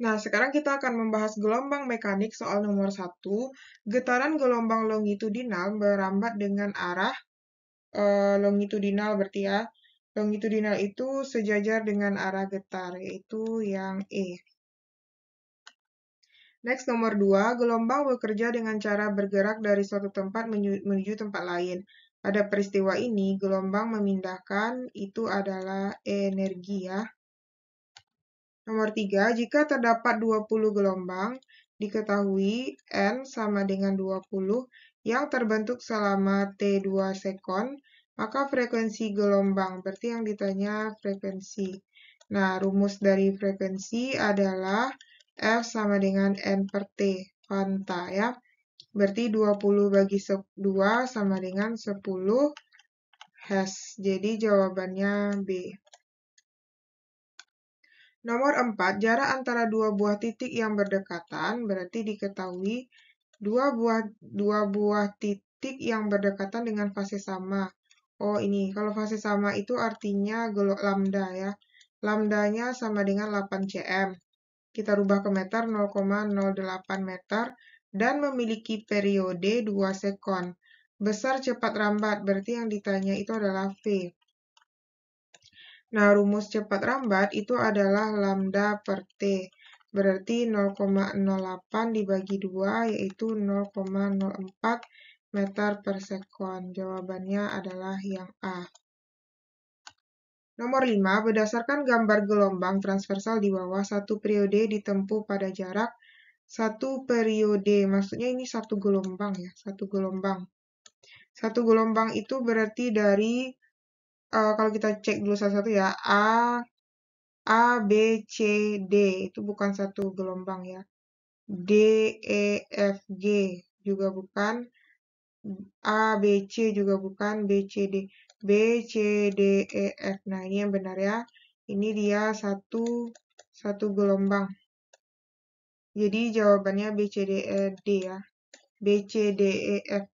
Nah, sekarang kita akan membahas gelombang mekanik soal nomor satu Getaran gelombang longitudinal berambat dengan arah e, longitudinal berarti ya. Longitudinal itu sejajar dengan arah getar, yaitu yang E. Next, nomor dua gelombang bekerja dengan cara bergerak dari suatu tempat menuju tempat lain. Pada peristiwa ini, gelombang memindahkan itu adalah energi ya. Nomor 3, jika terdapat 20 gelombang, diketahui N sama dengan 20 yang terbentuk selama T2 sekon, maka frekuensi gelombang, berarti yang ditanya frekuensi. Nah, rumus dari frekuensi adalah F sama dengan N per T, fanta ya. Berarti 20 bagi 2 sama dengan 10 has. Jadi jawabannya B. Nomor 4, jarak antara dua buah titik yang berdekatan berarti diketahui dua buah dua buah titik yang berdekatan dengan fase sama. Oh, ini kalau fase sama itu artinya golok lambda ya. Lambdanya sama dengan 8 cm. Kita rubah ke meter 0,08 meter dan memiliki periode 2 sekon. Besar cepat rambat berarti yang ditanya itu adalah V. Nah, rumus cepat rambat itu adalah lambda per T. Berarti 0,08 dibagi 2 yaitu 0,04 meter per sekon. Jawabannya adalah yang A. Nomor 5, berdasarkan gambar gelombang transversal di bawah, satu periode ditempuh pada jarak satu periode. Maksudnya ini satu gelombang ya, satu gelombang. Satu gelombang itu berarti dari uh, kalau kita cek dulu salah satu ya A A B C D itu bukan satu gelombang ya D E F G juga bukan A B C juga bukan B C D B C D E F nah ini yang benar ya ini dia satu satu gelombang jadi jawabannya B C D E D ya B C D E F